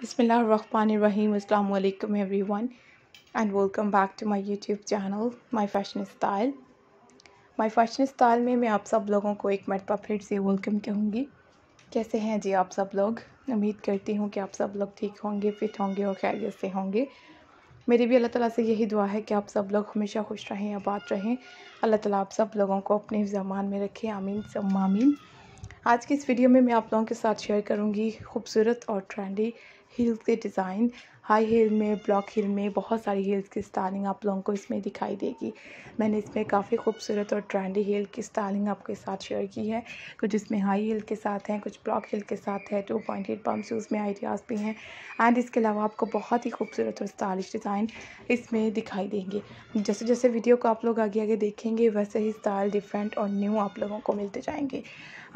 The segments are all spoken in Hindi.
Bismillahirrahmanirrahim. Assalamu alaikum everyone and welcome back to my YouTube channel My fashion style My fashion style में मैं आप सब लोगों को एक मरतबा फिर से वेलकम कहूँगी कैसे हैं जी आप सब लोग उम्मीद करती हूँ कि आप सब लोग ठीक होंगे फिट होंगे और खैरियत से होंगे मेरी भी अल्लाह ताला से यही दुआ है कि आप सब लोग हमेशा खुश रहें आबाद रहें अल्लाह ताला आप सब लोगों को अपने जमान में रखें आमीन सब मामीन आज की इस वीडियो में मैं आप लोगों के साथ शेयर करूँगी खूबसूरत और trendy Hillsley design. High heel में ब्लॉक हील में बहुत सारी हील्स की स्टाइलिंग आप लोगों को इसमें दिखाई देगी मैंने इसमें काफ़ी खूबसूरत और ट्रेंडी हील की स्टाइलिंग आपके साथ शेयर की है कुछ इसमें हाई हील के साथ हैं कुछ ब्लॉक हील के साथ है two point eight pump shoes में आइडियाज़ भी हैं एंड इसके अलावा आपको बहुत ही खूबसूरत और स्टाइलिश डिज़ाइन इसमें दिखाई देंगे जैसे जैसे वीडियो को आप लोग आगे आगे देखेंगे वैसे ही स्टाइल डिफरेंट और न्यू आप लोगों को मिलते जाएंगे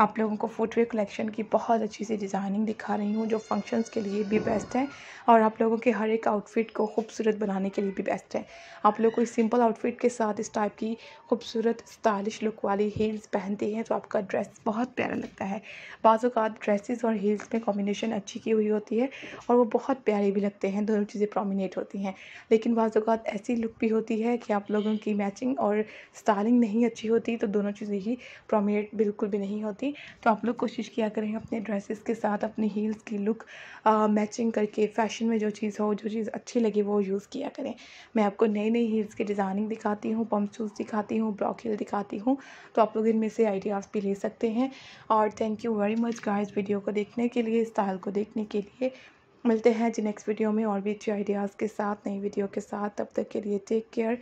आप लोगों को फुटवेयर कलेक्शन की बहुत अच्छी सी डिज़ाइनिंग दिखा रही हूँ जो फंक्शंस के लिए भी बेस्ट है और आप लोगों के हर एक आउटफिट को खूबसूरत बनाने के लिए भी बेस्ट है आप लोग कोई सिंपल आउटफिट के साथ इस टाइप की खूबसूरत स्टाइलिश लुक वाली हील्स पहनते हैं तो आपका ड्रेस बहुत प्यारा लगता है बाज़ात ड्रेसेस और हील्स में कॉम्बिनेशन अच्छी की हुई होती है और वो बहुत प्यारे भी लगते हैं दोनों चीज़ें प्रोमिनेट होती हैं लेकिन बाज़ात ऐसी लुक भी होती है कि आप लोगों की मैचिंग और स्टाइलिंग नहीं अच्छी होती तो दोनों चीज़ें ही प्रोमिनेट बिल्कुल भी नहीं होती तो आप लोग कोशिश किया करें अपने ड्रेसेस के साथ अपनी हील्स की लुक मैचिंग करके फैशन में जो चीज़ चीज़ हो जो चीज़ अच्छी लगे वो यूज़ किया करें मैं आपको नई नई हील्स की डिज़ाइनिंग दिखाती हूँ पम्प शूज़ दिखाती हूँ ब्लॉक हील दिखाती हूँ तो आप लोग इनमें से आइडियाज़ भी ले सकते हैं और thank you very much guys video को देखने के लिए स्टाइल को देखने के लिए मिलते हैं जी नेक्स्ट वीडियो में और भी अच्छे आइडियाज़ के साथ नई वीडियो के साथ तब तक के लिए take care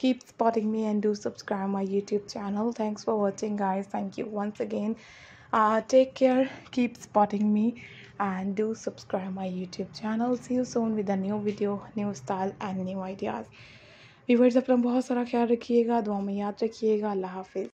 keep spotting me and do subscribe my YouTube channel thanks for watching guys thank you once again take care keep spotting me and do subscribe my YouTube channel. See you soon with a new video, new style and new ideas. viewers apna bahut sara khayal rakhiyega दुआ mein yaad rakhiyega allah hafiz